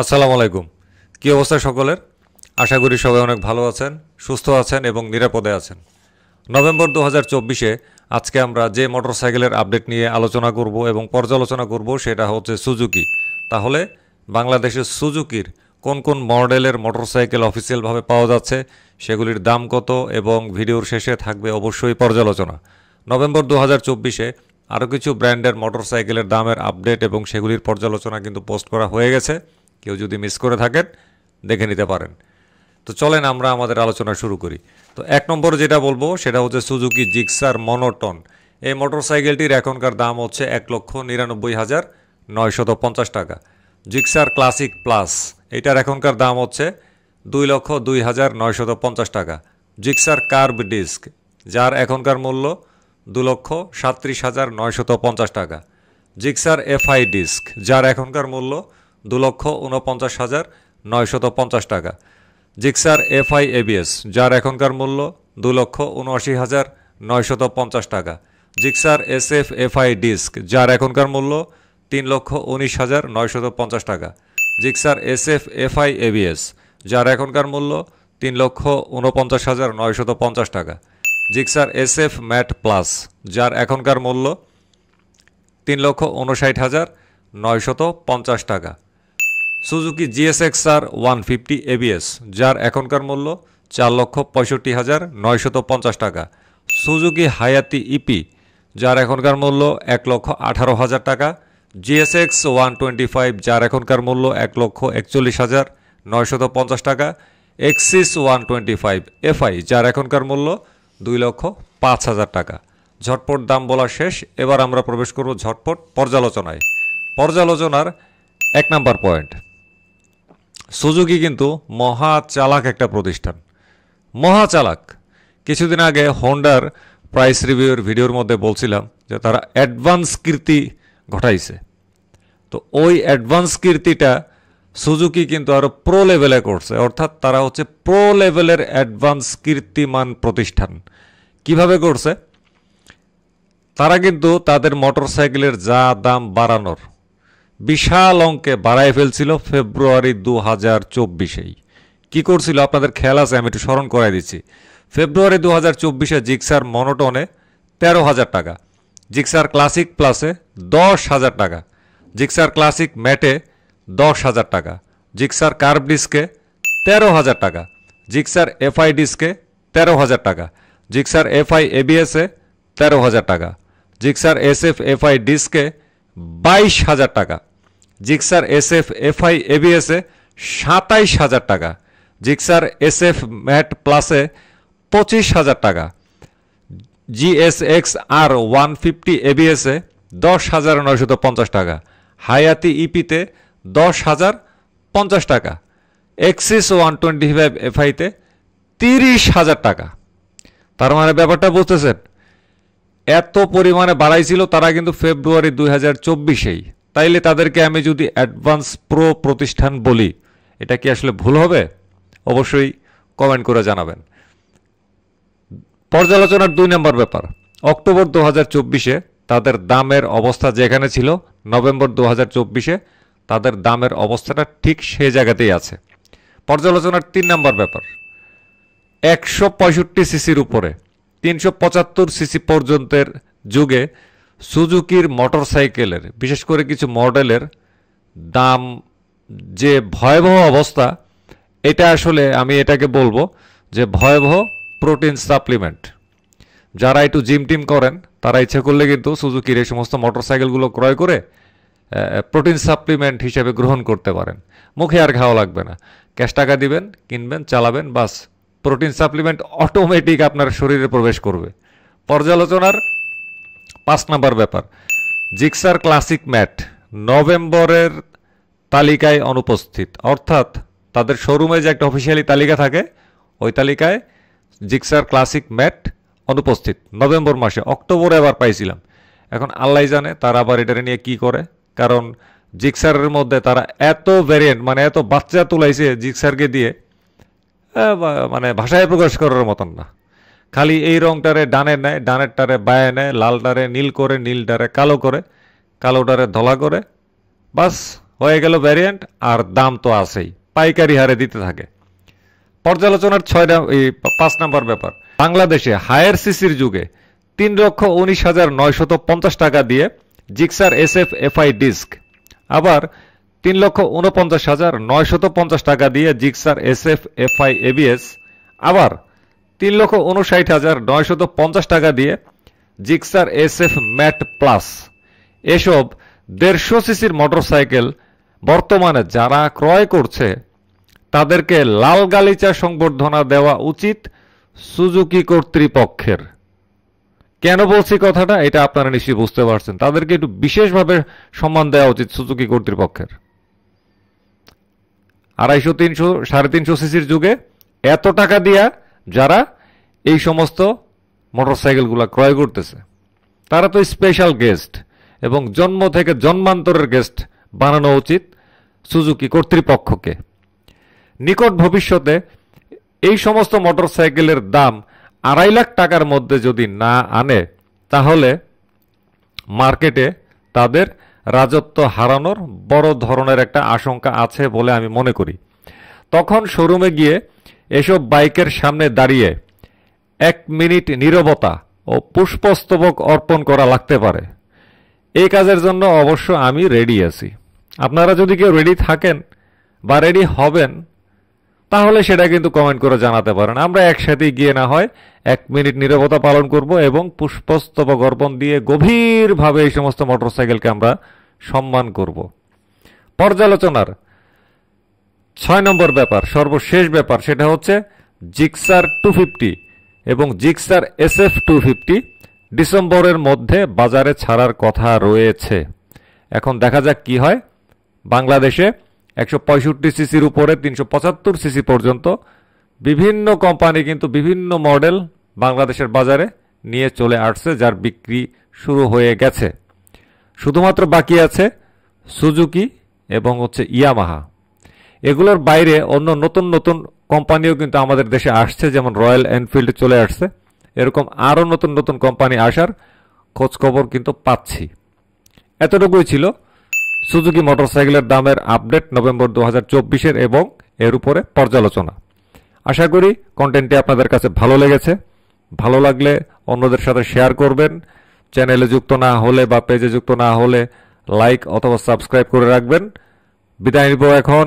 আসসালামু আলাইকুম কি অবস্থা সকলের আশা করি সবাই অনেক ভালো আছেন সুস্থ আছেন এবং নিরাপদে আছেন নভেম্বর দু হাজার চব্বিশে আজকে আমরা যে মোটরসাইকেলের আপডেট নিয়ে আলোচনা করব এবং পর্যালোচনা করব সেটা হচ্ছে সুজুকি তাহলে বাংলাদেশের সুজুকির কোন কোন মডেলের মোটরসাইকেল অফিসিয়ালভাবে পাওয়া যাচ্ছে সেগুলির দাম কত এবং ভিডিওর শেষে থাকবে অবশ্যই পর্যালোচনা নভেম্বর দু হাজার চব্বিশে আরও কিছু ব্র্যান্ডের মোটরসাইকেলের দামের আপডেট এবং সেগুলির পর্যালোচনা কিন্তু পোস্ট করা হয়ে গেছে কেউ যদি মিস করে থাকেন দেখে নিতে পারেন তো চলেন আমরা আমাদের আলোচনা শুরু করি তো এক নম্বর যেটা বলবো সেটা হচ্ছে সুজুকি জিক্সার মনোটন এই মোটরসাইকেলটির এখনকার দাম হচ্ছে এক লক্ষ নিরানব্বই হাজার নয়শত পঞ্চাশ টাকা জিক্সার ক্লাসিক প্লাস এটার এখনকার দাম হচ্ছে দুই লক্ষ দুই হাজার নয়শত পঞ্চাশ টাকা জিক্সার কার্ব ডিস্ক যার এখনকার মূল্য দু লক্ষ সাত্রিশ হাজার নয়শত পঞ্চাশ টাকা জিক্সার এফআই ডিস্ক যার এখনকার মূল্য দু লক্ষ উনপঞ্চাশ হাজার নয়শত পঞ্চাশ টাকা জিক্সার এফআই এবিএস যার এখনকার মূল্য দু লক্ষ উনআশি হাজার নয়শত পঞ্চাশ টাকা Gixxer S F FI disc যার এখনকার মূল্য তিন লক্ষ উনিশ হাজার নয়শত পঞ্চাশ টাকা Gixxer S F FI ABS যার এখনকার মূল্য তিন লক্ষ উনপঞ্চাশ হাজার নয়শত পঞ্চাশ টাকা Gixxer S F matte plus যার এখনকার মূল্য তিন লক্ষ উনষাট হাজার নয়শত পঞ্চাশ টাকা Suzuki GSX R one fifty ABS যার এখনকার মূল্য চার লক্ষ পঁয়ষট্টি হাজার নয়শত পঞ্চাশ টাকা সুজুকি হায়াতি ইপি যার এখনকার মূল্য এক লক্ষ আঠারো হাজার টাকা জিএসএক্স ওয়ান টোয়েন্টি ফাইভ যার এখনকার মূল্য এক লক্ষ একচল্লিশ হাজার নয়শত পঞ্চাশ টাকা Access one twenty five FI যার এখনকার মূল্য দুই লক্ষ পাঁচ হাজার টাকা ঝটপট দাম বলা শেষ এবার আমরা প্রবেশ করব ঝটপট পর্যালোচনায় পর্যালোচনার এক নাম্বার পয়েন্ট সুজুকি কিন্তু মহা চালাক একটা প্রতিষ্ঠান মহা চালাক কিছুদিন আগে হোন্ডার প্রাইস রিভিউর ভিডিওর মধ্যে বলছিলাম যে তারা অ্যাডভান্স কীর্তি ঘটাইছে তো ওই অ্যাডভান্স কীর্তিটা সুজুকি কিন্তু আরও প্রো লেভেলে করছে অর্থাৎ তারা হচ্ছে প্রো লেভেলের অ্যাডভান্স কীর্তিমান প্রতিষ্ঠান কিভাবে করছে তারা কিন্তু তাদের মোটর সাইকেলের যা দাম বাড়ানোর বিশাল অঙ্কে বাড়ায় ফেলছিল ফেব্রুয়ারি দু হাজার চব্বিশেই কী করছিল আপনাদের খেয়াল আছে আমি একটু স্মরণ করাই দিচ্ছি ফেব্রুয়ারি দু হাজার চব্বিশে জিক্সার মনোটনে তেরো হাজার টাকা জিক্সার ক্লাসিক প্লাসে দশ হাজার টাকা জিক্সার ক্লাসিক ম্যাটে দশ হাজার টাকা জিক্সার কার্ভ ডিস্কে তেরো হাজার টাকা জিক্সার এফআই ডিস্কে তেরো হাজার টাকা জিক্সার এফআই এবিএসে তেরো হাজার টাকা জিক্সার এস এফ এফআই ডিস্কে বাইশ হাজার টাকা জিক্সার এস এফ এফআই এবিএসে সাতাইশ হাজার টাকা জিক্সার এস এফ ম্যাট প্লাসে পঁচিশ হাজার টাকা জিএসএক্স আর ওয়ান ফিফটি এবিএসে দশ হাজার নয়শত পঞ্চাশ টাকা হায়াতি ইপিতে দশ হাজার পঞ্চাশ টাকা এক্সিস ওয়ান টোয়েন্টি ফাইভ এফআইতে তিরিশ হাজার টাকা তার মানে ব্যাপারটা বুঝতেছেন এত পরিমাণে বাড়াইছিল তারা কিন্তু ফেব্রুয়ারি দুই হাজার চব্বিশেই তাইলে তাদেরকে আমি যদি অ্যাডভান্স প্রো প্রতিষ্ঠান বলি এটা কি আসলে ভুল হবে অবশ্যই কমেন্ট করে জানাবেন পর্যালোচনার দুই নম্বর ব্যাপার অক্টোবর দু হাজার চব্বিশে তাদের দামের অবস্থা যেখানে ছিল নভেম্বর দু হাজার চব্বিশে তাদের দামের অবস্থাটা ঠিক সে জায়গাতেই আছে পর্যালোচনার তিন নম্বর ব্যাপার একশো পঁয়ষট্টি সিসির উপরে তিনশো পঁচাত্তর সিসি পর্যন্তের যুগে সুজুকির মোটর সাইকেলের বিশেষ করে কিছু মডেলের দাম যে ভয়াবহ অবস্থা এটা আসলে আমি এটাকে বলবো যে ভয়াবহ প্রোটিন সাপ্লিমেন্ট যারা একটু জিম টিম করেন তারা ইচ্ছে করলে কিন্তু সুজুকির এই সমস্ত মোটর সাইকেলগুলো ক্রয় করে প্রোটিন সাপ্লিমেন্ট হিসেবে গ্রহণ করতে পারেন মুখে আর ঘাও লাগবে না ক্যাশ টাকা দিবেন কিনবেন চালাবেন বাস প্রোটিন সাপ্লিমেন্ট অটোমেটিক আপনার শরীরে প্রবেশ করবে পর্যালোচনার পাঁচ নাম্বার ব্যাপার জিক্সার ক্লাসিক ম্যাট নভেম্বরের তালিকায় অনুপস্থিত অর্থাৎ তাদের শোরুমে যে একটা অফিসিয়ালি তালিকা থাকে ওই তালিকায় জিক্সার ক্লাসিক ম্যাট অনুপস্থিত নভেম্বর মাসে অক্টোবরে আবার পাইছিলাম এখন আল্লাহ জানে তারা আবার এটা নিয়ে কি করে কারণ জিক্সারের মধ্যে তারা এত ভ্যারিয়েন্ট মানে এত বাচ্চা তুলাইছে জিক্সারকে দিয়ে মানে ভাষায় প্রকাশ করার মতন না খালি এই রংটারে ডানে নেয় ডানেরটারে বায়ে নেয় লালটারে নীল করে নীলটারে কালো করে কালোটারে ধলা করে বাস হয়ে গেল ভ্যারিয়েন্ট আর দাম তো আছেই পাইকারি হারে দিতে থাকে পর্যালোচনার ছয় এই পাঁচ নাম্বার ব্যাপার বাংলাদেশে হায়ার সিসির যুগে তিন লক্ষ উনিশ হাজার নয়শত পঞ্চাশ টাকা দিয়ে Gixxer S F FI disc আবার তিন লক্ষ উনপঞ্চাশ হাজার নয়শত পঞ্চাশ টাকা দিয়ে Gixxer S F FI ABS আবার তিন লক্ষ উনষাট হাজার নয়শত পঞ্চাশ টাকা দিয়ে Gixxer S F matte plus এসব দেড়শো সিসির মোটরসাইকেল বর্তমানে যারা ক্রয় করছে তাদেরকে লাল গালিচা সংবর্ধনা দেওয়া উচিত সুজুকি কর্তৃপক্ষের কেন বলছি কথাটা এটা আপনারা নিশ্চয়ই বুঝতে পারছেন তাদেরকে একটু বিশেষভাবে সম্মান দেওয়া উচিত সুজুকি কর্তৃপক্ষের আড়াইশো তিনশো সাড়ে তিনশো সিসির যুগে এত টাকা দিয়া যারা এই সমস্ত মোটরসাইকেলগুলো ক্রয় করতেছে তারা তো স্পেশাল গেস্ট এবং জন্ম থেকে জন্মান্তরের গেস্ট বানানো উচিত সুজুকি কর্তৃপক্ষকে নিকট ভবিষ্যতে এই সমস্ত মোটরসাইকেলের দাম আড়াই লাখ টাকার মধ্যে যদি না আনে তাহলে মার্কেটে তাদের রাজত্ব হারানোর বড় ধরনের একটা আশঙ্কা আছে বলে আমি মনে করি তখন শোরুমে গিয়ে এসব বাইকের সামনে দাঁড়িয়ে এক মিনিট নীরবতা ও পুষ্পস্তবক অর্পণ করা লাগতে পারে এই কাজের জন্য অবশ্য আমি রেডি আছি আপনারা যদি কেউ রেডি থাকেন বা রেডি হবেন তাহলে সেটা কিন্তু কমেন্ট করে জানাতে পারেন আমরা একসাথে গিয়ে না হয় এক মিনিট নিরবতা পালন করব এবং পুষ্পস্তবক অর্পণ দিয়ে গভীরভাবে এই সমস্ত মোটরসাইকেলকে আমরা সম্মান করব পর্যালোচনার ছয় নম্বর ব্যাপার সর্বশেষ ব্যাপার সেটা হচ্ছে জিক্সার টু ফিফটি এবং Gixxer S F two fifty ডিসেম্বরের মধ্যে বাজারে ছাড়ার কথা রয়েছে এখন দেখা যাক কি হয় বাংলাদেশে একশো পঁয়ষট্টি সিসির উপরে তিনশো পঁচাত্তর সিসি পর্যন্ত বিভিন্ন কোম্পানি কিন্তু বিভিন্ন মডেল বাংলাদেশের বাজারে নিয়ে চলে আসছে যার বিক্রি শুরু হয়ে গেছে শুধুমাত্র বাকি আছে সুজুকি এবং হচ্ছে ইয়ামাহা এগুলোর বাইরে অন্য নতুন নতুন কোম্পানিও কিন্তু আমাদের দেশে আসছে যেমন রয়্যাল এনফিল্ড চলে আসছে এরকম আরও নতুন নতুন কোম্পানি আসার খোঁজখবর কিন্তু পাচ্ছি এতটুকুই ছিল সুজুকি মোটরসাইকেলের দামের আপডেট নভেম্বর দু হাজার এবং এর উপরে পর্যালোচনা আশা করি কন্টেন্টটি আপনাদের কাছে ভালো লেগেছে ভালো লাগলে অন্যদের সাথে শেয়ার করবেন চ্যানেলে যুক্ত না হলে বা পেজে যুক্ত না হলে লাইক অথবা সাবস্ক্রাইব করে রাখবেন বিদায় নিব এখন